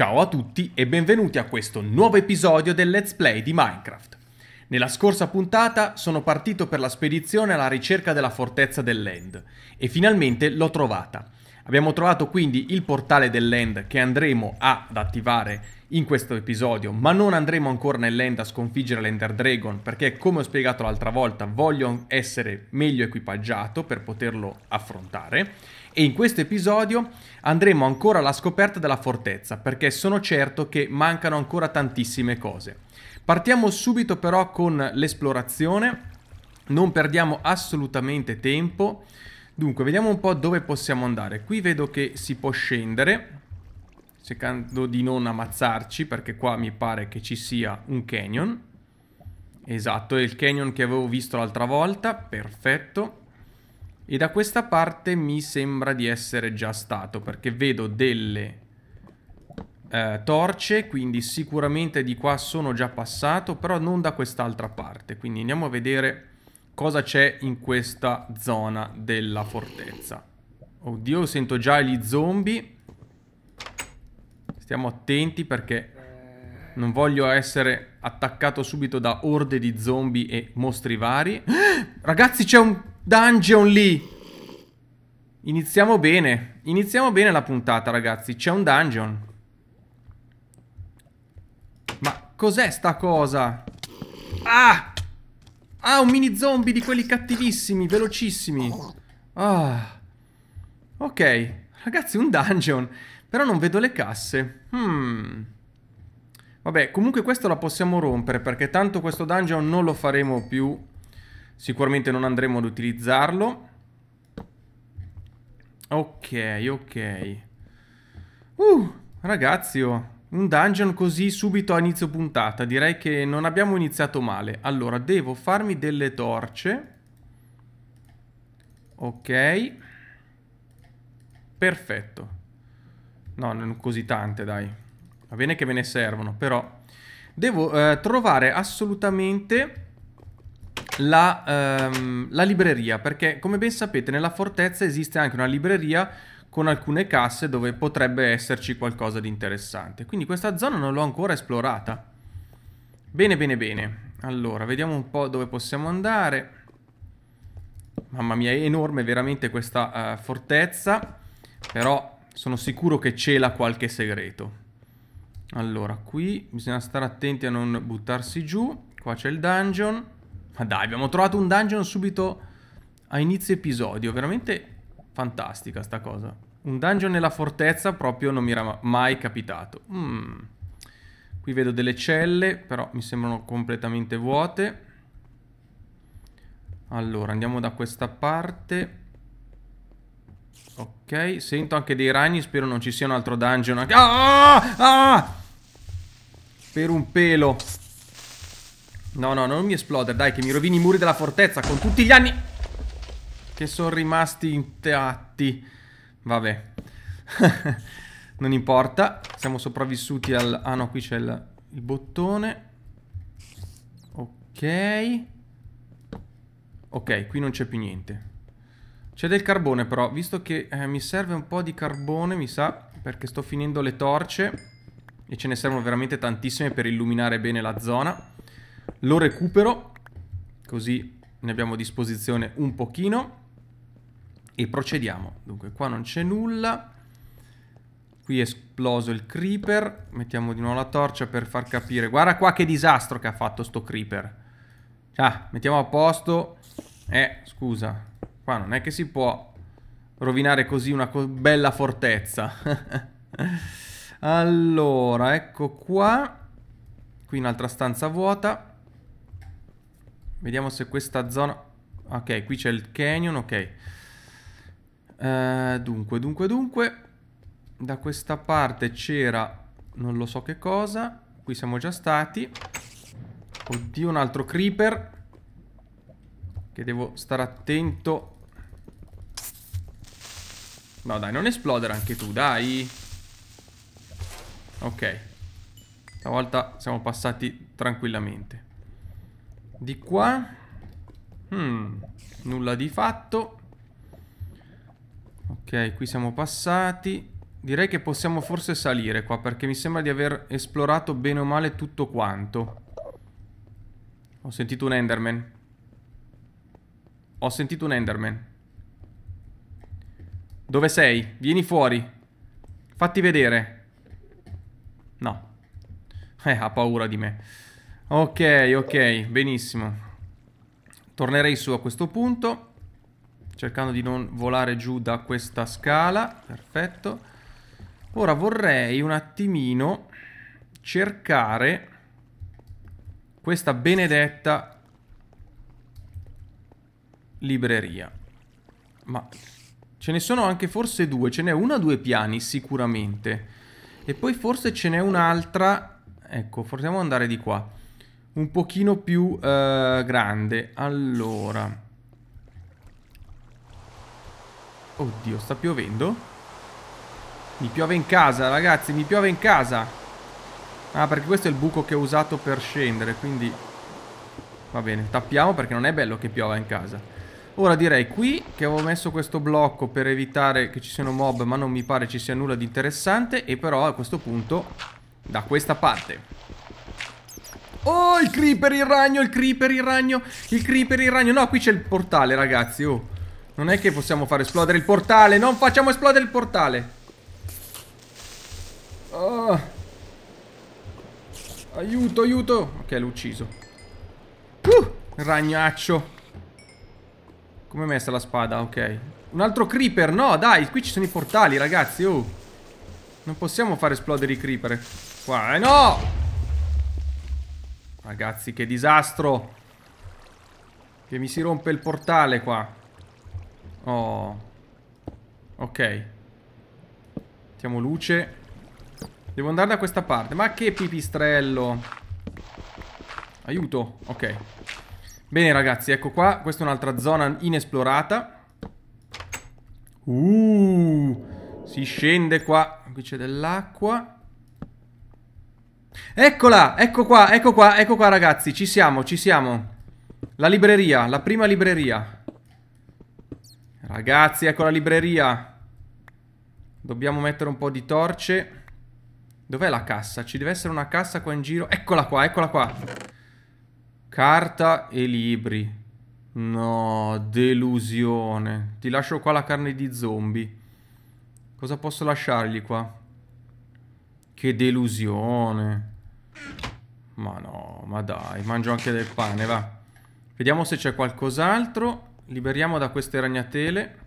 Ciao a tutti e benvenuti a questo nuovo episodio del Let's Play di Minecraft. Nella scorsa puntata sono partito per la spedizione alla ricerca della fortezza dell'End e finalmente l'ho trovata. Abbiamo trovato quindi il portale dell'End che andremo ad attivare in questo episodio, ma non andremo ancora nell'End a sconfiggere l'Ender Dragon perché come ho spiegato l'altra volta voglio essere meglio equipaggiato per poterlo affrontare e in questo episodio andremo ancora alla scoperta della fortezza perché sono certo che mancano ancora tantissime cose. Partiamo subito però con l'esplorazione, non perdiamo assolutamente tempo. Dunque, vediamo un po' dove possiamo andare. Qui vedo che si può scendere, cercando di non ammazzarci perché qua mi pare che ci sia un canyon. Esatto, è il canyon che avevo visto l'altra volta, perfetto. E da questa parte mi sembra di essere già stato, perché vedo delle eh, torce, quindi sicuramente di qua sono già passato, però non da quest'altra parte. Quindi andiamo a vedere cosa c'è in questa zona della fortezza. Oddio, sento già gli zombie. Stiamo attenti perché non voglio essere attaccato subito da orde di zombie e mostri vari. Ragazzi, c'è un Dungeon lì. Iniziamo bene. Iniziamo bene la puntata, ragazzi. C'è un dungeon. Ma cos'è sta cosa? Ah! Ah, un mini zombie di quelli cattivissimi, velocissimi. Ah. Ok. Ragazzi, un dungeon. Però non vedo le casse. Hmm. Vabbè, comunque questo la possiamo rompere perché tanto questo dungeon non lo faremo più Sicuramente non andremo ad utilizzarlo. Ok, ok. Uh, ragazzi, oh, un dungeon così subito a inizio puntata. Direi che non abbiamo iniziato male. Allora, devo farmi delle torce. Ok. Perfetto. No, non così tante, dai. Va bene che me ne servono, però... Devo eh, trovare assolutamente la, ehm, la libreria, perché come ben sapete nella fortezza esiste anche una libreria con alcune casse dove potrebbe esserci qualcosa di interessante. Quindi questa zona non l'ho ancora esplorata. Bene, bene, bene. Allora, vediamo un po' dove possiamo andare. Mamma mia, è enorme veramente questa uh, fortezza. Però sono sicuro che cela qualche segreto. Allora, qui bisogna stare attenti a non buttarsi giù. Qua c'è il dungeon. Ma dai, abbiamo trovato un dungeon subito a inizio episodio. Veramente fantastica sta cosa. Un dungeon nella fortezza proprio non mi era mai capitato. Mm. Qui vedo delle celle, però mi sembrano completamente vuote. Allora, andiamo da questa parte. Ok, sento anche dei ragni, spero non ci sia un altro dungeon. Ah! ah! Ah! Per un pelo. No, no, non mi esplodere, dai, che mi rovini i muri della fortezza con tutti gli anni che sono rimasti intatti. Vabbè. non importa, siamo sopravvissuti al... Ah no, qui c'è il... il bottone. Ok. Ok, qui non c'è più niente. C'è del carbone però, visto che eh, mi serve un po' di carbone, mi sa, perché sto finendo le torce e ce ne servono veramente tantissime per illuminare bene la zona. Lo recupero, così ne abbiamo a disposizione un pochino. E procediamo. Dunque, qua non c'è nulla. Qui è esploso il creeper. Mettiamo di nuovo la torcia per far capire. Guarda qua che disastro che ha fatto sto creeper. Ah, mettiamo a posto. Eh, scusa. Qua non è che si può rovinare così una co bella fortezza. allora, ecco qua. Qui un'altra stanza vuota. Vediamo se questa zona... Ok, qui c'è il canyon, ok. Uh, dunque, dunque, dunque. Da questa parte c'era non lo so che cosa. Qui siamo già stati. Oddio, un altro creeper. Che devo stare attento. No, dai, non esplodere anche tu, dai. Ok. Stavolta siamo passati tranquillamente. Di qua. Hmm, nulla di fatto. Ok, qui siamo passati. Direi che possiamo forse salire qua perché mi sembra di aver esplorato bene o male tutto quanto. Ho sentito un Enderman. Ho sentito un Enderman. Dove sei? Vieni fuori. Fatti vedere. No. Eh, ha paura di me. Ok, ok, benissimo. Tornerei su a questo punto, cercando di non volare giù da questa scala. Perfetto. Ora vorrei un attimino cercare questa benedetta libreria. Ma ce ne sono anche forse due, ce n'è una a due piani sicuramente. E poi forse ce n'è un'altra, ecco, possiamo andare di qua un pochino più uh, grande. Allora. Oddio, sta piovendo? Mi piove in casa, ragazzi, mi piove in casa. Ah, perché questo è il buco che ho usato per scendere, quindi... Va bene, tappiamo perché non è bello che piova in casa. Ora direi qui che avevo messo questo blocco per evitare che ci siano mob, ma non mi pare ci sia nulla di interessante. E però a questo punto, da questa parte... Oh, il creeper, il ragno, il creeper, il ragno, il creeper, il ragno. No, qui c'è il portale, ragazzi. Oh, non è che possiamo far esplodere il portale. Non facciamo esplodere il portale. Oh. Aiuto, aiuto. Ok, l'ho ucciso. Uh, ragnaccio. Come è messa la spada? Ok. Un altro creeper. No, dai, qui ci sono i portali, ragazzi. Oh. Non possiamo far esplodere i creeper. Qua, eh no! Ragazzi, che disastro. Che mi si rompe il portale qua. Oh. Ok. Mettiamo luce. Devo andare da questa parte. Ma che pipistrello. Aiuto. Ok. Bene ragazzi, ecco qua. Questa è un'altra zona inesplorata. Uh. Si scende qua. Qui c'è dell'acqua. Eccola, ecco qua, ecco qua, ecco qua ragazzi, ci siamo, ci siamo. La libreria, la prima libreria. Ragazzi, ecco la libreria. Dobbiamo mettere un po' di torce. Dov'è la cassa? Ci deve essere una cassa qua in giro. Eccola qua, eccola qua. Carta e libri. No, delusione. Ti lascio qua la carne di zombie. Cosa posso lasciargli qua? Che delusione. Ma no, ma dai, mangio anche del pane, va. Vediamo se c'è qualcos'altro. Liberiamo da queste ragnatele.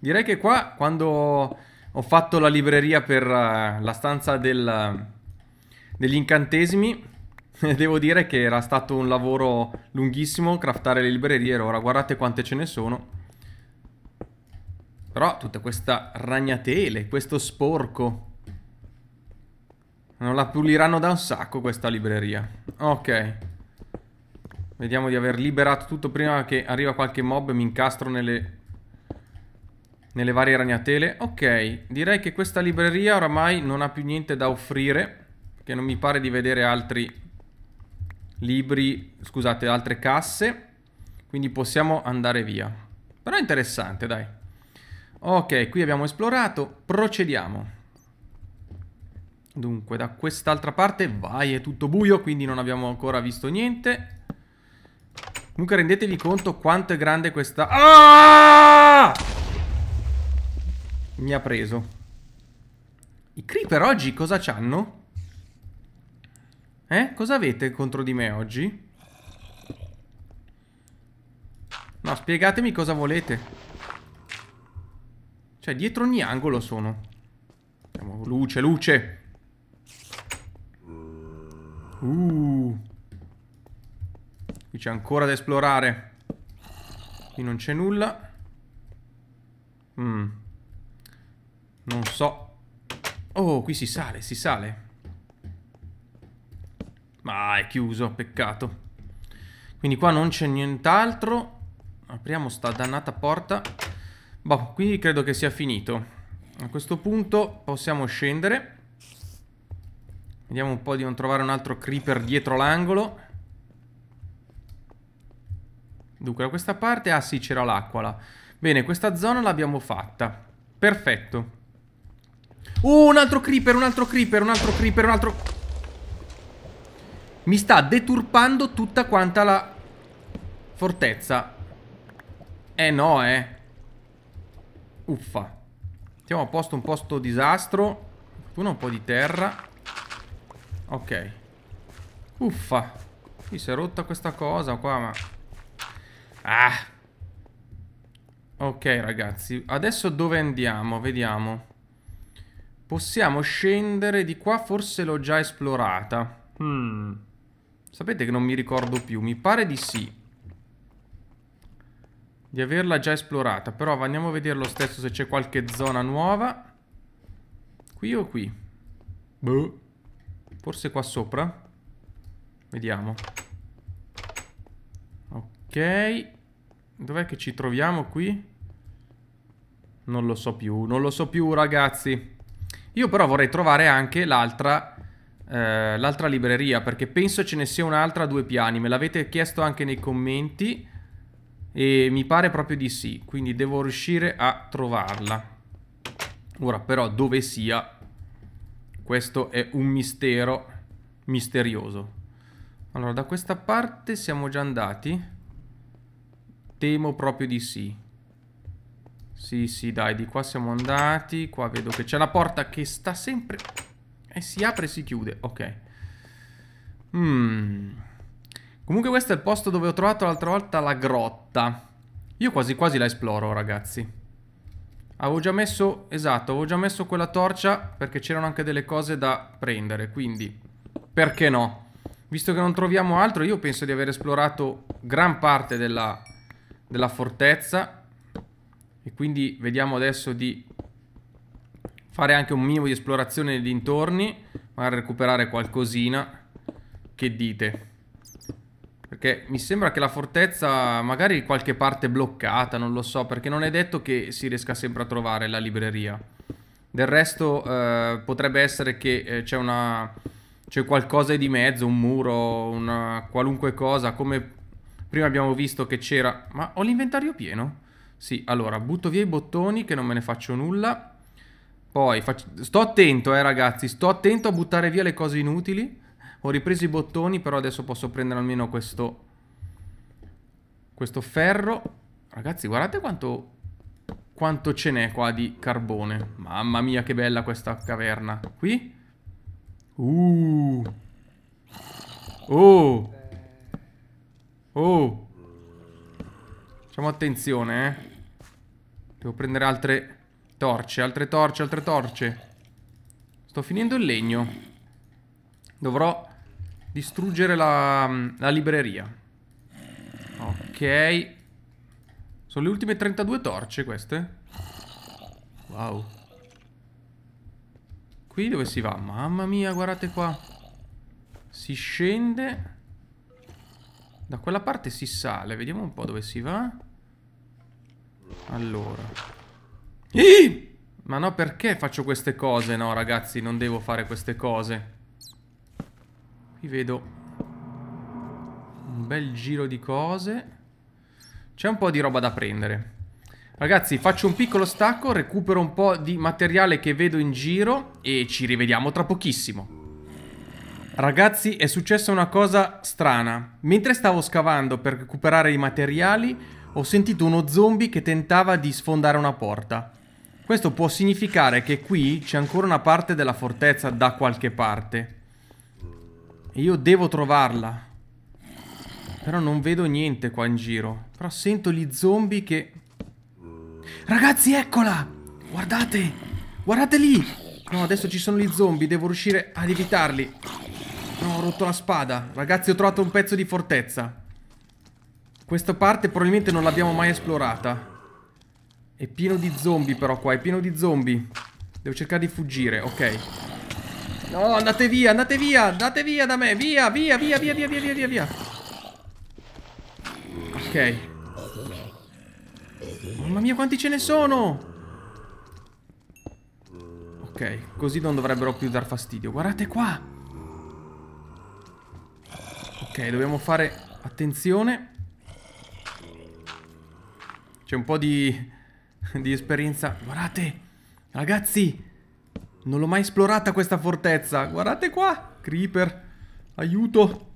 Direi che qua, quando ho fatto la libreria per uh, la stanza del, uh, degli incantesimi, devo dire che era stato un lavoro lunghissimo craftare le librerie. Ora guardate quante ce ne sono. Però tutta questa ragnatele, questo sporco... Non la puliranno da un sacco questa libreria. Ok. Vediamo di aver liberato tutto prima che arriva qualche mob e mi incastro nelle... Nelle varie ragnatele. Ok, direi che questa libreria oramai non ha più niente da offrire. Che non mi pare di vedere altri libri, scusate, altre casse. Quindi possiamo andare via. Però è interessante, dai. Ok, qui abbiamo esplorato. Procediamo. Dunque, da quest'altra parte, vai, è tutto buio, quindi non abbiamo ancora visto niente. Comunque rendetevi conto quanto è grande questa... Ah! Mi ha preso. I creeper oggi cosa c'hanno? Eh? Cosa avete contro di me oggi? No, spiegatemi cosa volete. Cioè, dietro ogni angolo sono. Luce, luce. Uh. Qui c'è ancora da esplorare. Qui non c'è nulla. Mm. Non so. Oh, qui si sale, si sale. Ma ah, è chiuso, peccato. Quindi qua non c'è nient'altro. Apriamo sta dannata porta. Boh, qui credo che sia finito. A questo punto possiamo scendere. Vediamo un po' di non trovare un altro creeper dietro l'angolo. Dunque, da questa parte... Ah sì, c'era l'acqua là. Bene, questa zona l'abbiamo fatta. Perfetto. Uh, un altro creeper, un altro creeper, un altro creeper, un altro... Mi sta deturpando tutta quanta la fortezza. Eh no, eh. Uffa. Mettiamo a posto un posto disastro. Fortuna un po' di terra. Ok. Uffa. Qui si è rotta questa cosa qua, ma... Ah. Ok, ragazzi. Adesso dove andiamo? Vediamo. Possiamo scendere di qua, forse l'ho già esplorata. Hmm. Sapete che non mi ricordo più, mi pare di sì. Di averla già esplorata, però andiamo a vedere lo stesso se c'è qualche zona nuova. Qui o qui? Boh. Forse qua sopra. Vediamo. Ok. Dov'è che ci troviamo qui? Non lo so più, non lo so più ragazzi. Io però vorrei trovare anche l'altra eh, l'altra libreria perché penso ce ne sia un'altra a due piani. Me l'avete chiesto anche nei commenti e mi pare proprio di sì, quindi devo riuscire a trovarla. Ora però dove sia questo è un mistero misterioso. Allora, da questa parte siamo già andati. Temo proprio di sì. Sì, sì, dai, di qua siamo andati. Qua vedo che c'è la porta che sta sempre... E si apre e si chiude. Ok. Mm. Comunque questo è il posto dove ho trovato l'altra volta la grotta. Io quasi quasi la esploro, ragazzi. Avevo già messo, esatto, avevo già messo quella torcia perché c'erano anche delle cose da prendere, quindi perché no? Visto che non troviamo altro, io penso di aver esplorato gran parte della, della fortezza e quindi vediamo adesso di fare anche un minimo di esplorazione nei dintorni, magari recuperare qualcosina. Che dite? Perché mi sembra che la fortezza magari qualche parte bloccata, non lo so, perché non è detto che si riesca sempre a trovare la libreria. Del resto eh, potrebbe essere che eh, c'è una... c'è qualcosa di mezzo, un muro, una qualunque cosa, come prima abbiamo visto che c'era... Ma ho l'inventario pieno? Sì, allora, butto via i bottoni che non me ne faccio nulla. Poi, faccio... sto attento, eh ragazzi, sto attento a buttare via le cose inutili. Ho ripreso i bottoni, però adesso posso prendere almeno questo... Questo ferro. Ragazzi, guardate quanto... Quanto ce n'è qua di carbone. Mamma mia, che bella questa caverna. Qui? Uh. Oh. Oh. Facciamo attenzione, eh. Devo prendere altre torce, altre torce, altre torce. Sto finendo il legno. Dovrò Distruggere la, la libreria. Ok. Sono le ultime 32 torce queste. Wow. Qui dove si va? Mamma mia, guardate qua. Si scende. Da quella parte si sale. Vediamo un po' dove si va. Allora. Ih! Ma no, perché faccio queste cose? No, ragazzi, non devo fare queste cose. Qui vedo un bel giro di cose. C'è un po' di roba da prendere. Ragazzi, faccio un piccolo stacco, recupero un po' di materiale che vedo in giro e ci rivediamo tra pochissimo. Ragazzi, è successa una cosa strana. Mentre stavo scavando per recuperare i materiali, ho sentito uno zombie che tentava di sfondare una porta. Questo può significare che qui c'è ancora una parte della fortezza da qualche parte. E io devo trovarla. Però non vedo niente qua in giro. Però sento gli zombie che... Ragazzi, eccola! Guardate! Guardate lì! No, adesso ci sono gli zombie. Devo riuscire ad evitarli. No, ho rotto la spada. Ragazzi, ho trovato un pezzo di fortezza. Questa parte probabilmente non l'abbiamo mai esplorata. È pieno di zombie però qua, è pieno di zombie. Devo cercare di fuggire, ok. No, andate via, andate via, andate via da me. Via, via, via, via, via, via, via, via. Ok. Mamma mia, quanti ce ne sono! Ok, così non dovrebbero più dar fastidio. Guardate qua! Ok, dobbiamo fare attenzione. C'è un po' di, di esperienza. Guardate! Ragazzi! Non l'ho mai esplorata questa fortezza. Guardate qua. Creeper. Aiuto.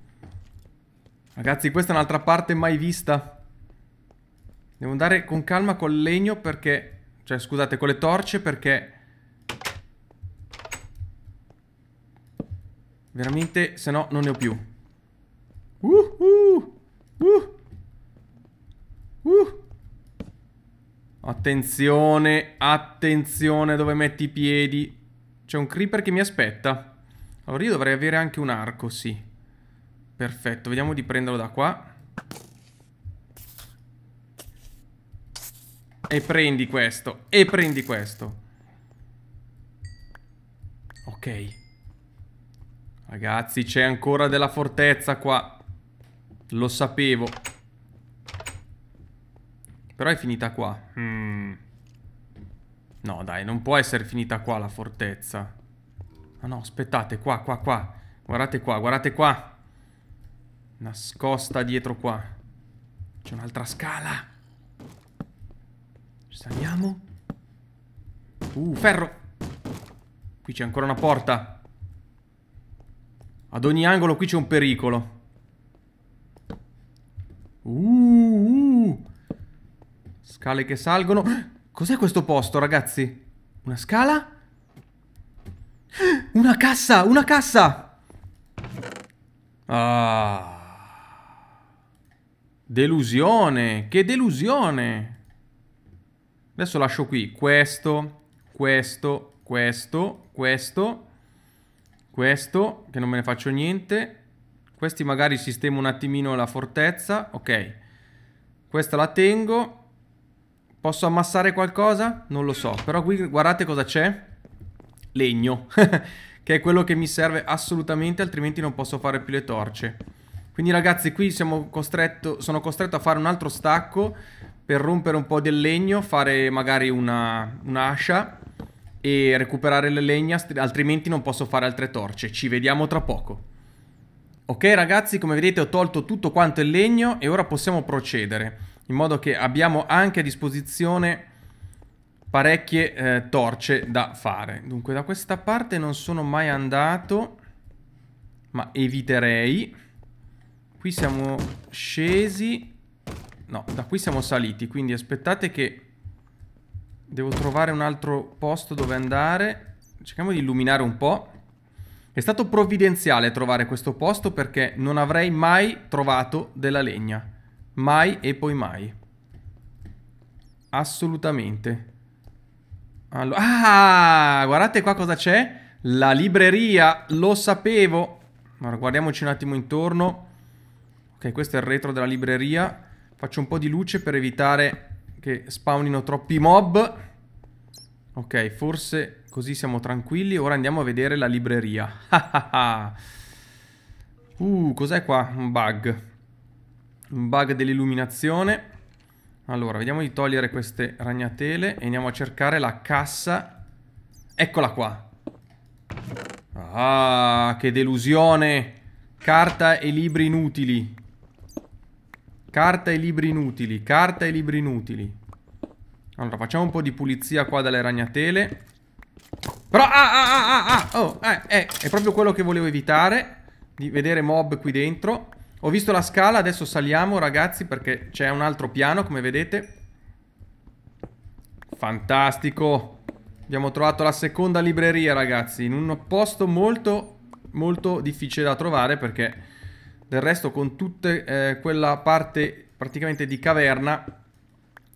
Ragazzi, questa è un'altra parte mai vista. Devo andare con calma col legno perché... Cioè, scusate, con le torce perché... Veramente, se no, non ne ho più. Uh, uh, uh, uh. Attenzione, attenzione dove metti i piedi. C'è un creeper che mi aspetta. Allora io dovrei avere anche un arco, sì. Perfetto, vediamo di prenderlo da qua. E prendi questo. E prendi questo. Ok. Ragazzi, c'è ancora della fortezza qua. Lo sapevo. Però è finita qua. Mmm. No, dai, non può essere finita qua la fortezza. Ah no, aspettate, qua, qua, qua. Guardate qua, guardate qua. Nascosta dietro qua. C'è un'altra scala. Saliamo. Uh, ferro. Qui c'è ancora una porta. Ad ogni angolo qui c'è un pericolo. Uh, uh. Scale che salgono. Cos'è questo posto, ragazzi? Una scala? Una cassa! Una cassa! Ah. Delusione! Che delusione! Adesso lascio qui questo, questo, questo, questo, questo, che non me ne faccio niente. Questi magari sistemo un attimino la fortezza. Ok. Questa la tengo. Posso ammassare qualcosa? Non lo so. Però qui guardate cosa c'è. Legno. che è quello che mi serve assolutamente, altrimenti non posso fare più le torce. Quindi ragazzi, qui costretto, sono costretto a fare un altro stacco per rompere un po' del legno, fare magari un'ascia una e recuperare le legna, altrimenti non posso fare altre torce. Ci vediamo tra poco. Ok ragazzi, come vedete ho tolto tutto quanto il legno e ora possiamo procedere in modo che abbiamo anche a disposizione parecchie eh, torce da fare. Dunque da questa parte non sono mai andato, ma eviterei. Qui siamo scesi, no, da qui siamo saliti, quindi aspettate che devo trovare un altro posto dove andare. Cerchiamo di illuminare un po'. È stato provvidenziale trovare questo posto perché non avrei mai trovato della legna. Mai e poi mai. Assolutamente. Allora, ah, guardate qua cosa c'è. La libreria, lo sapevo. Allora, guardiamoci un attimo intorno. Ok, questo è il retro della libreria. Faccio un po' di luce per evitare che spawnino troppi mob. Ok, forse così siamo tranquilli. Ora andiamo a vedere la libreria. Ah, ah, ah. uh, cos'è qua? Un bug un bug dell'illuminazione. Allora, vediamo di togliere queste ragnatele e andiamo a cercare la cassa. Eccola qua. Ah, che delusione. Carta e libri inutili. Carta e libri inutili. Carta e libri inutili. Allora, facciamo un po' di pulizia qua dalle ragnatele. Però, ah, ah, ah, ah, ah. Oh, eh, eh, è proprio quello che volevo evitare. Di vedere mob qui dentro. Ho visto la scala, adesso saliamo ragazzi perché c'è un altro piano come vedete. Fantastico! Abbiamo trovato la seconda libreria ragazzi, in un posto molto molto difficile da trovare perché del resto con tutta eh, quella parte praticamente di caverna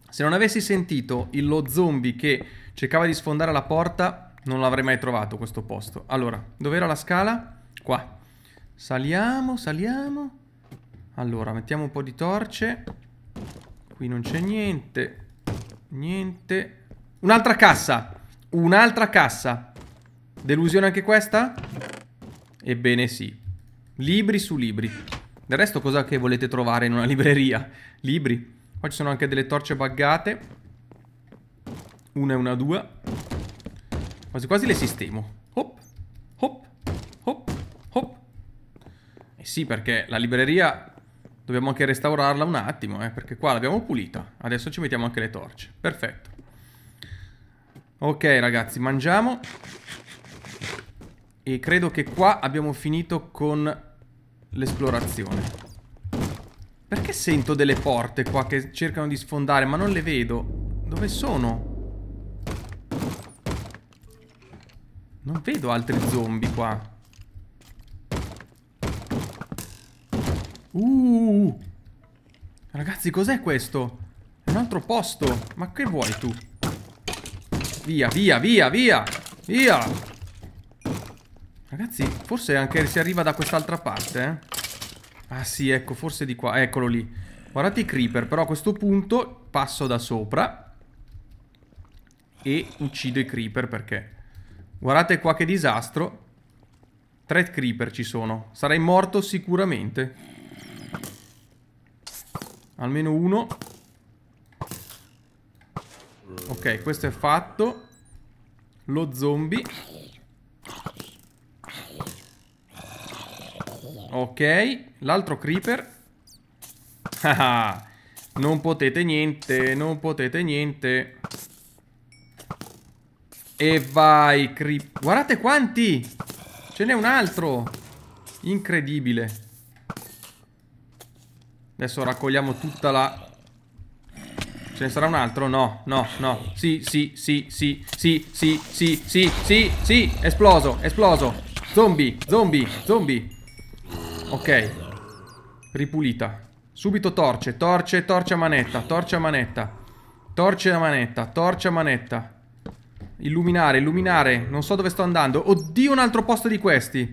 se non avessi sentito il, lo zombie che cercava di sfondare la porta non l'avrei mai trovato questo posto. Allora, dov'era la scala? Qua. Saliamo, saliamo. Allora, mettiamo un po' di torce. Qui non c'è niente. Niente. Un'altra cassa. Un'altra cassa. Delusione anche questa? Ebbene sì. Libri su libri. Del resto cosa che volete trovare in una libreria? Libri. Qua ci sono anche delle torce buggate. Una e una due. Quasi quasi le sistemo. Hop, hop, hop, hop. Eh sì, perché la libreria Dobbiamo anche restaurarla un attimo, eh, perché qua l'abbiamo pulita. Adesso ci mettiamo anche le torce. Perfetto. Ok, ragazzi, mangiamo. E credo che qua abbiamo finito con l'esplorazione. Perché sento delle porte qua che cercano di sfondare, ma non le vedo? Dove sono? Non vedo altri zombie qua. Uh, ragazzi, cos'è questo? un altro posto. Ma che vuoi tu? Via, via, via, via. Via. Ragazzi, forse anche si arriva da quest'altra parte, eh? Ah sì, ecco, forse di qua. Eccolo lì. Guardate i creeper, però a questo punto passo da sopra e uccido i creeper perché... Guardate qua che disastro. Tre creeper ci sono. Sarei morto sicuramente. Almeno uno. Ok, questo è fatto. Lo zombie. Ok, l'altro creeper. non potete niente, non potete niente. E vai, creeper. Guardate quanti! Ce n'è un altro! Incredibile. Adesso raccogliamo tutta la... Ce ne sarà un altro? No, no, no. Sì, sì, sì, sì, sì, sì, sì, sì, sì, sì. Esploso, esploso. Zombie, zombie, zombie. Ok. Ripulita. Subito torce, torce, torce a manetta, torce a manetta. Torce a manetta, torce a manetta. Illuminare, illuminare. Non so dove sto andando. Oddio, un altro posto di questi.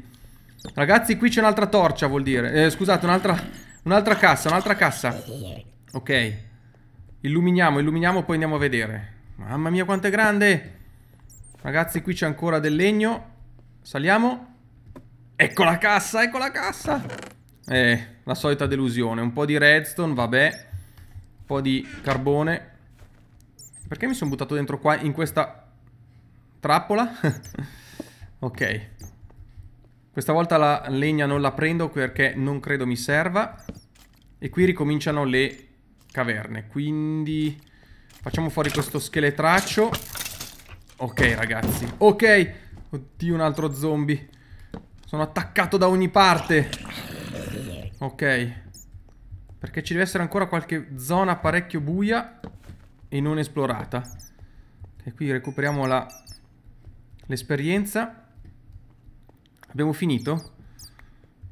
Ragazzi, qui c'è un'altra torcia, vuol dire. Eh, scusate, un'altra... Un'altra cassa, un'altra cassa. Ok. Illuminiamo, illuminiamo, poi andiamo a vedere. Mamma mia quanto è grande. Ragazzi, qui c'è ancora del legno. Saliamo. Ecco la cassa, ecco la cassa. Eh, la solita delusione. Un po' di redstone, vabbè. Un po' di carbone. Perché mi sono buttato dentro qua, in questa trappola? ok. Questa volta la legna non la prendo perché non credo mi serva. E qui ricominciano le caverne. Quindi facciamo fuori questo scheletraccio. Ok, ragazzi. Ok. Oddio, un altro zombie. Sono attaccato da ogni parte. Ok. Perché ci deve essere ancora qualche zona parecchio buia e non esplorata. E qui recuperiamo l'esperienza. Abbiamo finito?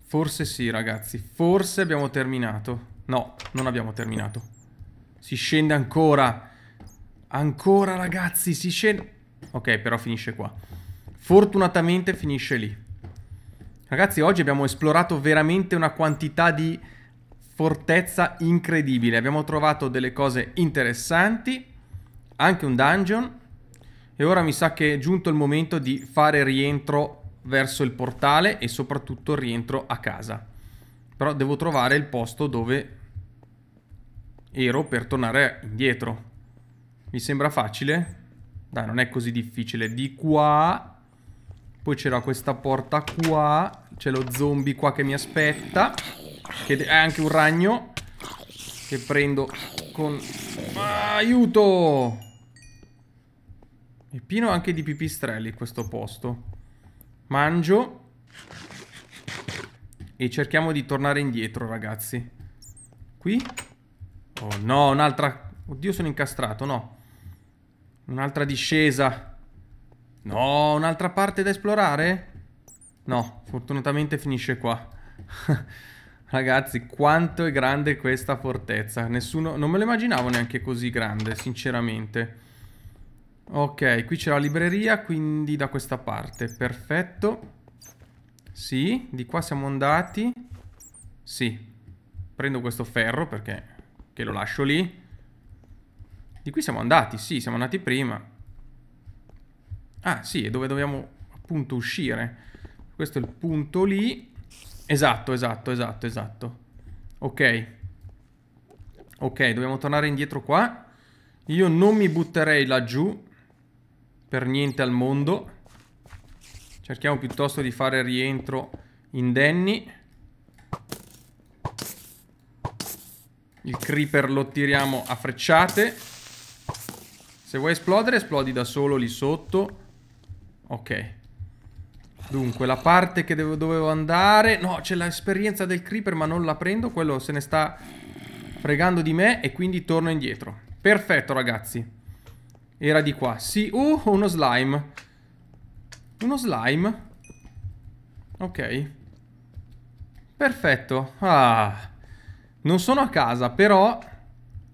Forse sì, ragazzi. Forse abbiamo terminato. No, non abbiamo terminato. Si scende ancora. Ancora, ragazzi, si scende... Ok, però finisce qua. Fortunatamente finisce lì. Ragazzi, oggi abbiamo esplorato veramente una quantità di fortezza incredibile. Abbiamo trovato delle cose interessanti, anche un dungeon. E ora mi sa che è giunto il momento di fare rientro verso il portale e soprattutto rientro a casa. Però devo trovare il posto dove ero per tornare indietro. Mi sembra facile? Dai, non è così difficile. Di qua. Poi c'era questa porta qua. C'è lo zombie qua che mi aspetta. Che è anche un ragno. Che prendo con... Ah, aiuto! È pieno anche di pipistrelli questo posto. Mangio. E cerchiamo di tornare indietro, ragazzi. Qui? Oh no, un'altra... Oddio, sono incastrato, no. Un'altra discesa. No, un'altra parte da esplorare? No, fortunatamente finisce qua. Ragazzi, quanto è grande questa fortezza. Nessuno... Non me lo immaginavo neanche così grande, sinceramente. Ok, qui c'è la libreria, quindi da questa parte. Perfetto. Sì, di qua siamo andati. Sì. Prendo questo ferro perché che lo lascio lì. Di qui siamo andati, sì, siamo andati prima. Ah, sì, è dove dobbiamo appunto uscire. Questo è il punto lì. Esatto, esatto, esatto, esatto. Ok. Ok, dobbiamo tornare indietro qua. Io non mi butterei laggiù per niente al mondo. Cerchiamo piuttosto di fare rientro in Danny. Il creeper lo tiriamo a frecciate. Se vuoi esplodere, esplodi da solo lì sotto. Ok. Dunque, la parte che dovevo andare... No, c'è l'esperienza del creeper, ma non la prendo. Quello se ne sta fregando di me e quindi torno indietro. Perfetto, ragazzi. Era di qua. Sì, oh, uno slime. Uno slime. Ok. Perfetto. Ah. Non sono a casa, però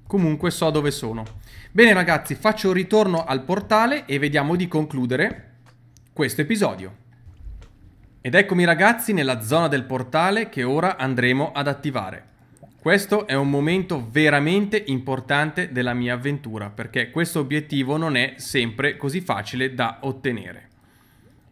comunque so dove sono. Bene ragazzi, faccio un ritorno al portale e vediamo di concludere questo episodio. Ed eccomi ragazzi nella zona del portale che ora andremo ad attivare. Questo è un momento veramente importante della mia avventura perché questo obiettivo non è sempre così facile da ottenere.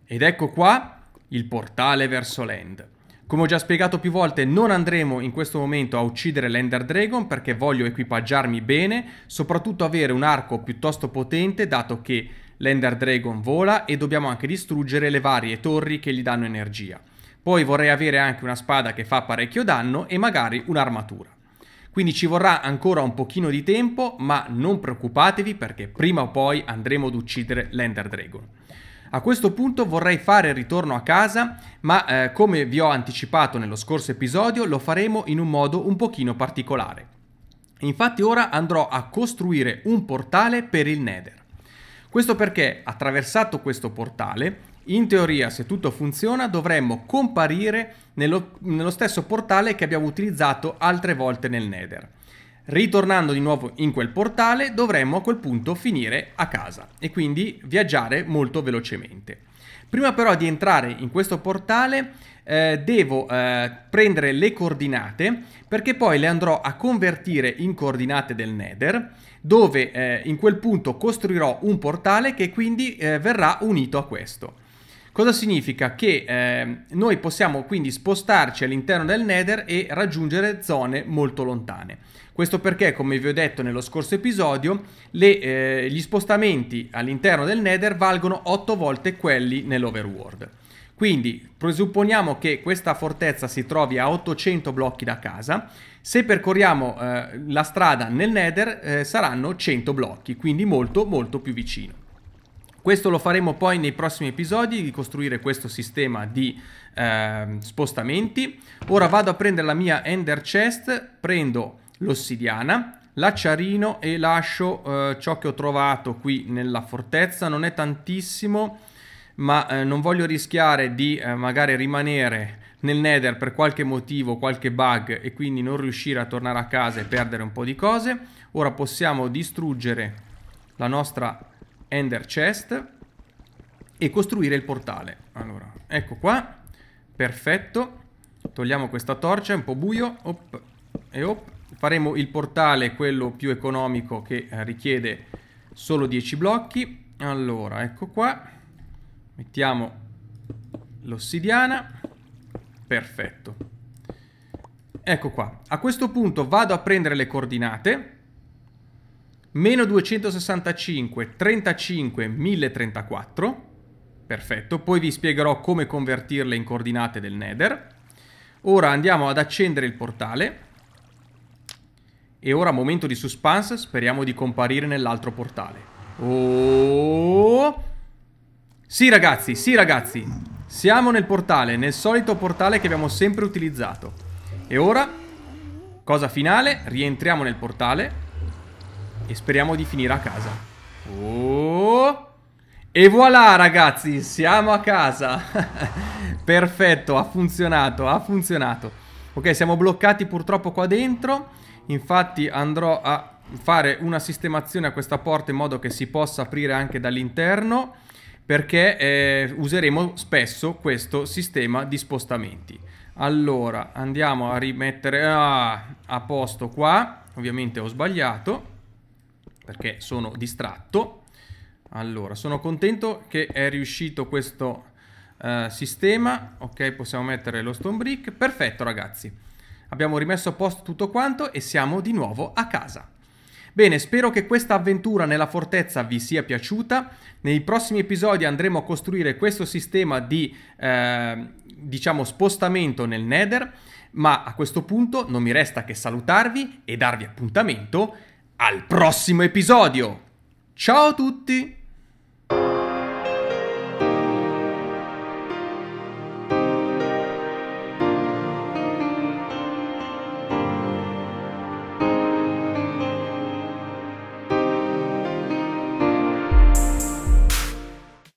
Ed ecco qua il portale verso l'end. Come ho già spiegato più volte non andremo in questo momento a uccidere l'Ender Dragon perché voglio equipaggiarmi bene, soprattutto avere un arco piuttosto potente dato che l'Ender Dragon vola e dobbiamo anche distruggere le varie torri che gli danno energia. Poi vorrei avere anche una spada che fa parecchio danno e magari un'armatura. Quindi ci vorrà ancora un pochino di tempo, ma non preoccupatevi perché prima o poi andremo ad uccidere l'Ender Dragon. A questo punto vorrei fare il ritorno a casa, ma eh, come vi ho anticipato nello scorso episodio, lo faremo in un modo un pochino particolare. Infatti ora andrò a costruire un portale per il Nether. Questo perché, attraversato questo portale, in teoria, se tutto funziona, dovremmo comparire nello, nello stesso portale che abbiamo utilizzato altre volte nel Nether. Ritornando di nuovo in quel portale dovremmo a quel punto finire a casa e quindi viaggiare molto velocemente. Prima però di entrare in questo portale eh, devo eh, prendere le coordinate perché poi le andrò a convertire in coordinate del Nether dove eh, in quel punto costruirò un portale che quindi eh, verrà unito a questo. Cosa significa? Che eh, noi possiamo quindi spostarci all'interno del Nether e raggiungere zone molto lontane. Questo perché, come vi ho detto nello scorso episodio, le, eh, gli spostamenti all'interno del Nether valgono 8 volte quelli nell'overworld. Quindi presupponiamo che questa fortezza si trovi a 800 blocchi da casa, se percorriamo eh, la strada nel Nether eh, saranno 100 blocchi, quindi molto molto più vicino. Questo lo faremo poi nei prossimi episodi di costruire questo sistema di eh, spostamenti. Ora vado a prendere la mia Ender Chest, prendo l'ossidiana, l'acciarino e lascio eh, ciò che ho trovato qui nella fortezza. Non è tantissimo, ma eh, non voglio rischiare di eh, magari rimanere nel Nether per qualche motivo, qualche bug e quindi non riuscire a tornare a casa e perdere un po' di cose. Ora possiamo distruggere la nostra Ender Chest e costruire il portale. Allora, ecco qua. Perfetto. Togliamo questa torcia, è un po' buio. Op, e op. Faremo il portale, quello più economico che eh, richiede solo 10 blocchi. Allora, ecco qua. Mettiamo l'ossidiana. Perfetto. Ecco qua. A questo punto vado a prendere le coordinate meno 265, 35, 1034, perfetto, poi vi spiegherò come convertirle in coordinate del Nether. Ora andiamo ad accendere il portale e ora momento di suspense, speriamo di comparire nell'altro portale. Oh! Sì ragazzi, sì ragazzi, siamo nel portale, nel solito portale che abbiamo sempre utilizzato. E ora, cosa finale, rientriamo nel portale e speriamo di finire a casa. Oh! E voilà ragazzi, siamo a casa. Perfetto, ha funzionato, ha funzionato. Ok, siamo bloccati purtroppo qua dentro. Infatti andrò a fare una sistemazione a questa porta in modo che si possa aprire anche dall'interno perché eh, useremo spesso questo sistema di spostamenti. Allora, andiamo a rimettere ah, a posto qua. Ovviamente ho sbagliato perché sono distratto. Allora, sono contento che è riuscito questo eh, sistema. Ok, possiamo mettere lo stone brick. Perfetto, ragazzi. Abbiamo rimesso a posto tutto quanto e siamo di nuovo a casa. Bene, spero che questa avventura nella fortezza vi sia piaciuta. Nei prossimi episodi andremo a costruire questo sistema di, eh, diciamo, spostamento nel Nether, ma a questo punto non mi resta che salutarvi e darvi appuntamento al prossimo episodio. Ciao a tutti!